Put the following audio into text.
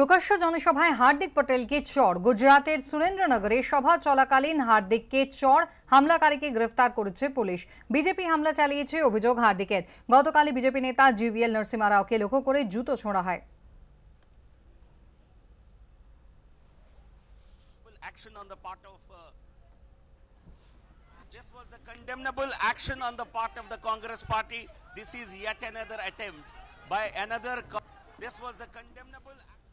প্রকাশ্য জনসভায় হার্দিক পটেলকে চর গুজরাটের সুরেন্দ্রনগরে সভা চলাকালীন হার্দিককে চর হামলাকারীকে গ্রেফতার করেছে পুলিশ বিজেপি হামলা চালিয়েছে অভিযোগ হার্দিকের গতকালই বিজেপি নেতা জিভিএল নরসিমা রাওকে লক্ষ্য করে জুতো ছোঁড়া হয় uh, This was a condemnable